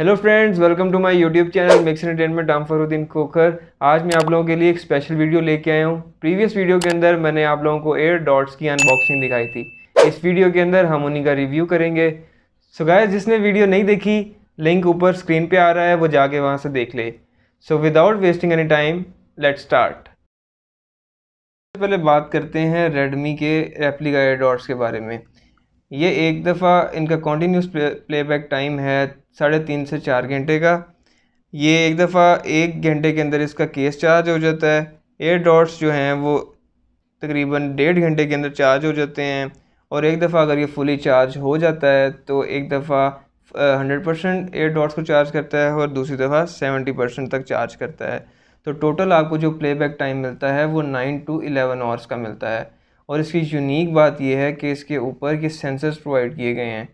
Hello friends welcome to my YouTube channel mix entertainment आम फरुद्दीन कोकर आज मैं आप लोगों के लिए एक स्पेशल वीडियो लेके आया हूँ प्रीवियस वीडियो के अंदर मैंने आप लोगों को एयर डॉट्स की अनबॉक्सिंग दिखाई थी इस वीडियो के अंदर हम उन्हीं का रिव्यू करेंगे सो गाय जिसने वीडियो नहीं देखी लिंक ऊपर स्क्रीन पर आ रहा है वो जाके वहाँ से देख ले so without wasting any time let start पहले बात करते हैं रेडमी के एप्लीका एयर डॉट्स के बारे में ये एक दफ़ा इनका कॉन्टीन्यूस प्ले प्लेबैक टाइम है साढ़े तीन से चार घंटे का ये एक दफ़ा एक घंटे के अंदर इसका केस चार्ज हो जाता है एयर डॉट्स जो हैं वो तकरीबन डेढ़ घंटे के अंदर चार्ज हो जाते हैं और एक दफ़ा अगर ये फुली चार्ज हो जाता है तो एक दफ़ा हंड्रेड परसेंट एयर डॉट्स को चार्ज करता है और दूसरी दफ़ा सेवेंटी परसेंट तक चार्ज करता है तो टोटल आपको जो प्लेबैक टाइम मिलता है वो नाइन टू इलेवन आवर्स का मिलता है और इसकी यूनिक बात यह है कि इसके ऊपर ये सेंसर्स प्रोवाइड किए गए हैं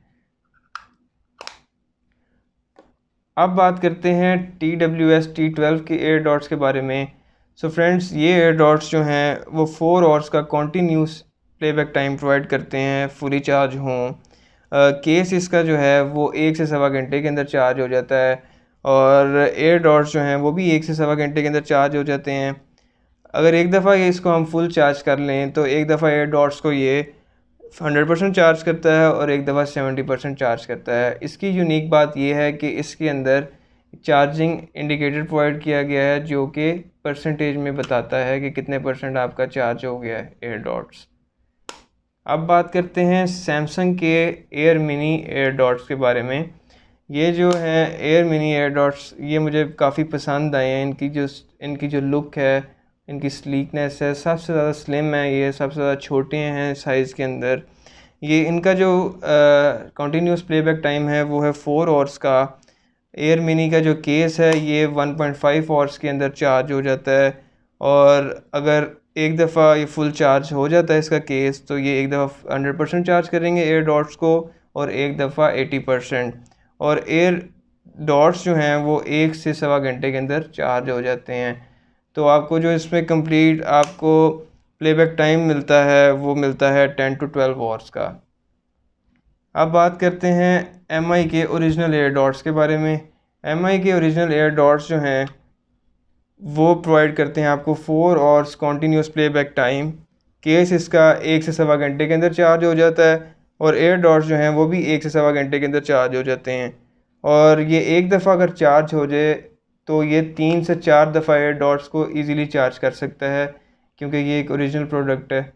अब बात करते हैं T W S T twelve के एयर डॉट्स के बारे में सो so फ्रेंड्स ये एयर डॉट्स जो हैं वो फोर आवर्स का कॉन्टीन्यूस प्लेबैक टाइम प्रोवाइड करते हैं फुली चार्ज हों केस इसका जो है वो एक से सवा घंटे के अंदर चार्ज हो जाता है और एयर डॉट्स जो हैं वो भी एक से सवा घंटे के अंदर चार्ज हो जाते हैं अगर एक दफ़ा ये इसको हम फुल चार्ज कर लें तो एक दफ़ा ये डॉट्स को ये हंड्रेड परसेंट चार्ज करता है और एक दफ़ा सेवेंटी परसेंट चार्ज करता है इसकी यूनिक बात यह है कि इसके अंदर चार्जिंग इंडिकेटर प्रोवाइड किया गया है जो कि परसेंटेज में बताता है कि कितने परसेंट आपका चार्ज हो गया है एयर डॉट्स अब बात करते हैं सैमसंग के एयर मिनी एयर डॉट्स के बारे में ये जो है एयर मिनी एयर डॉट्स ये मुझे काफ़ी पसंद आए हैं इनकी जो इनकी जो लुक है इनकी स्लीकनेस है सबसे ज़्यादा स्लिम है ये सबसे ज़्यादा छोटे हैं साइज़ के अंदर ये इनका जो कंटिन्यूस प्लेबैक टाइम है वो है फोर आवर्स का एयर मिनी का जो केस है ये 1.5 पॉइंट आवर्स के अंदर चार्ज हो जाता है और अगर एक दफ़ा ये फुल चार्ज हो जाता है इसका केस तो ये एक दफ़ा हंड्रेड परसेंट चार्ज करेंगे एयर डॉट्स को और एक दफ़ा एटी परसेंट और एयर डॉट्स जो हैं वो एक से सवा घंटे के अंदर चार्ज हो जाते हैं तो आपको जो इसमें कंप्लीट आपको प्लेबैक टाइम मिलता है वो मिलता है टेन टू ट्वेल्व आवर्स का अब बात करते हैं एम आई के ओरिजिनल एयर डॉट्स के बारे में एम आई के ओरिजिनल एयर डॉट्स जो हैं वो प्रोवाइड करते हैं आपको four hours continuous playback time case इसका एक से सवा घंटे के अंदर चार्ज हो जाता है और एयर डॉट्स जो हैं वो भी एक से सवा घंटे के अंदर चार्ज हो जाते हैं और ये एक दफ़ा अगर चार्ज हो जाए तो ये तीन से चार दफ़ा एयर डॉट्स को ईज़िली चार्ज कर सकता है क्योंकि ये एक ओरिजिनल प्रोडक्ट है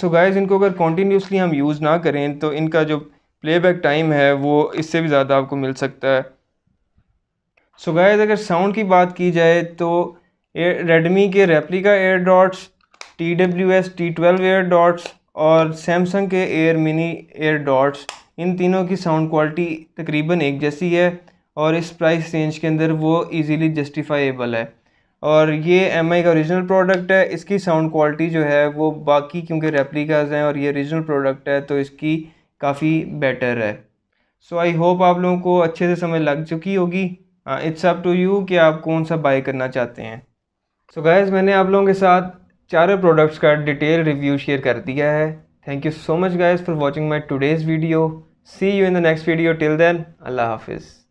सो गाइस इनको अगर कॉन्टीन्यूसली हम यूज़ ना करें तो इनका जो प्लेबैक टाइम है वो इससे भी ज़्यादा आपको मिल सकता है सो so गाइस अगर साउंड की बात की जाए तो रेडमी के replica AirDots T W S T twelve AirDots और सैमसंग के एयर मिनी एयर डॉट्स इन तीनों की साउंड क्वालिटी तकरीबन एक जैसी है और इस प्राइस रेंज के अंदर वो इजीली जस्टिफाइबल है और ये एम का ओरिजिनल प्रोडक्ट है इसकी साउंड क्वालिटी जो है वो बाकी क्योंकि रेप्लिकाज हैं और ये ओरिजिनल प्रोडक्ट है तो इसकी काफ़ी बेटर है सो आई होप आप लोगों को अच्छे से समझ लग चुकी होगी इट्स अप टू यू कि आप कौन सा बाय करना चाहते हैं सो so गैज़ मैंने आप लोगों के साथ चारों प्रोडक्ट्स का डिटेल रिव्यू शेयर कर दिया है Thank you so much guys for watching my today's video. See you in the next video. Till then, Allah Hafiz.